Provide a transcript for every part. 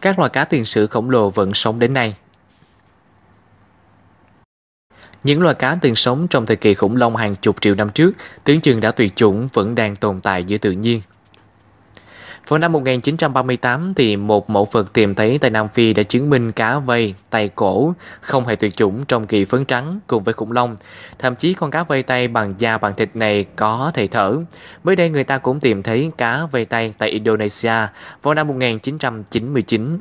các loài cá tiền sử khổng lồ vẫn sống đến nay. Những loài cá từng sống trong thời kỳ khủng long hàng chục triệu năm trước, tưởng chừng đã tuyệt chủng vẫn đang tồn tại giữa tự nhiên. Vào năm 1938 thì một mẫu vật tìm thấy tại Nam Phi đã chứng minh cá vây tay cổ không hề tuyệt chủng trong kỳ phấn trắng cùng với khủng long. Thậm chí con cá vây tay bằng da bằng thịt này có thể thở. Mới đây người ta cũng tìm thấy cá vây tay tại Indonesia vào năm 1999.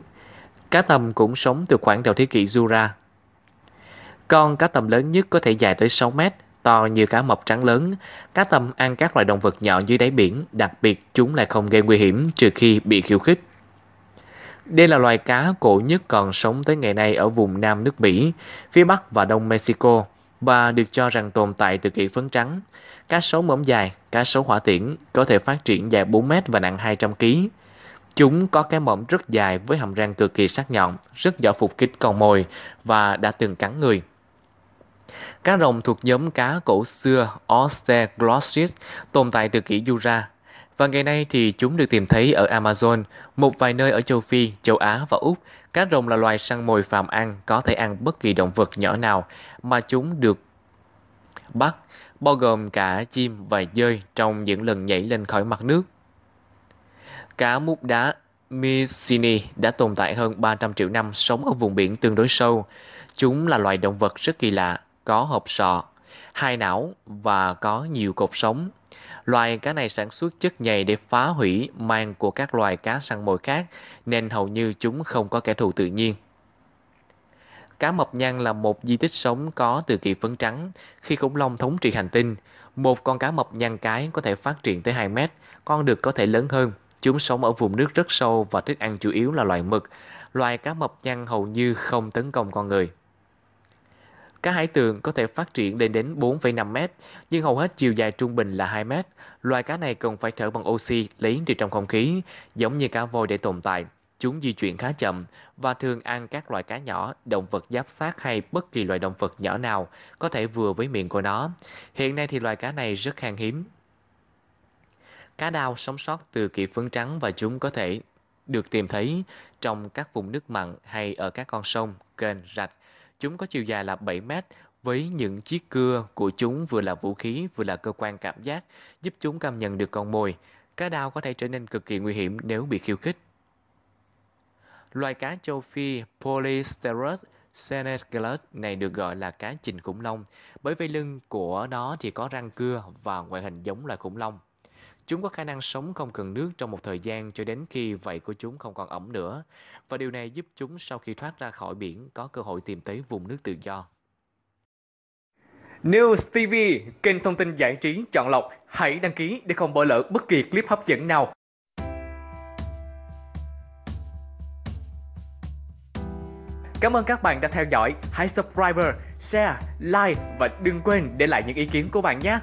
Cá tầm cũng sống từ khoảng đầu thế kỷ Jura. Con cá tầm lớn nhất có thể dài tới 6 mét, to như cá mập trắng lớn. Cá tầm ăn các loài động vật nhỏ dưới đáy biển, đặc biệt chúng lại không gây nguy hiểm trừ khi bị khiêu khích. Đây là loài cá cổ nhất còn sống tới ngày nay ở vùng Nam nước Mỹ, phía Bắc và Đông Mexico và được cho rằng tồn tại từ kỷ phấn trắng. Cá sấu mõm dài, cá sấu hỏa tiễn có thể phát triển dài 4 mét và nặng 200 kg. Chúng có cái mõm rất dài với hàm răng cực kỳ sắc nhọn, rất giỏi phục kích con mồi và đã từng cắn người. Cá rồng thuộc nhóm cá cổ xưa Osteoglossis tồn tại từ kỷ Jura và ngày nay thì chúng được tìm thấy ở Amazon, một vài nơi ở châu Phi, châu Á và Úc. Cá rồng là loài săn mồi phàm ăn, có thể ăn bất kỳ động vật nhỏ nào mà chúng được bắt, bao gồm cả chim và dơi trong những lần nhảy lên khỏi mặt nước. Cá mút đá Mycenae đã tồn tại hơn 300 triệu năm sống ở vùng biển tương đối sâu. Chúng là loài động vật rất kỳ lạ có hộp sọ, hai não và có nhiều cột sống. Loài cá này sản xuất chất nhầy để phá hủy mang của các loài cá săn mồi khác nên hầu như chúng không có kẻ thù tự nhiên. Cá mập nhăn là một di tích sống có từ kỳ phấn trắng. Khi khủng long thống trị hành tinh, một con cá mập nhăn cái có thể phát triển tới 2 mét, con được có thể lớn hơn. Chúng sống ở vùng nước rất sâu và thích ăn chủ yếu là loài mực. Loài cá mập nhăn hầu như không tấn công con người. Các hải tượng có thể phát triển lên đến 4,5 mét, nhưng hầu hết chiều dài trung bình là 2 mét. Loài cá này cần phải thở bằng oxy lấy từ trong không khí, giống như cá voi để tồn tại. Chúng di chuyển khá chậm và thường ăn các loài cá nhỏ, động vật giáp sát hay bất kỳ loài động vật nhỏ nào có thể vừa với miệng của nó. Hiện nay thì loài cá này rất khan hiếm. Cá đao sống sót từ kỷ phấn trắng và chúng có thể được tìm thấy trong các vùng nước mặn hay ở các con sông, kênh, rạch Chúng có chiều dài là 7 mét với những chiếc cưa của chúng vừa là vũ khí vừa là cơ quan cảm giác giúp chúng cảm nhận được con mồi. Cá đao có thể trở nên cực kỳ nguy hiểm nếu bị khiêu khích. Loài cá châu Phi Polysterus Senegalus này được gọi là cá trình khủng long bởi vì lưng của nó thì có răng cưa và ngoại hình giống loài khủng long. Chúng có khả năng sống không cần nước trong một thời gian cho đến khi vảy của chúng không còn ẩm nữa, và điều này giúp chúng sau khi thoát ra khỏi biển có cơ hội tìm tới vùng nước tự do. News TV, kênh thông tin giải trí chọn lọc, hãy đăng ký để không bỏ lỡ bất kỳ clip hấp dẫn nào. Cảm ơn các bạn đã theo dõi. Hãy subscribe, share, like và đừng quên để lại những ý kiến của bạn nhé.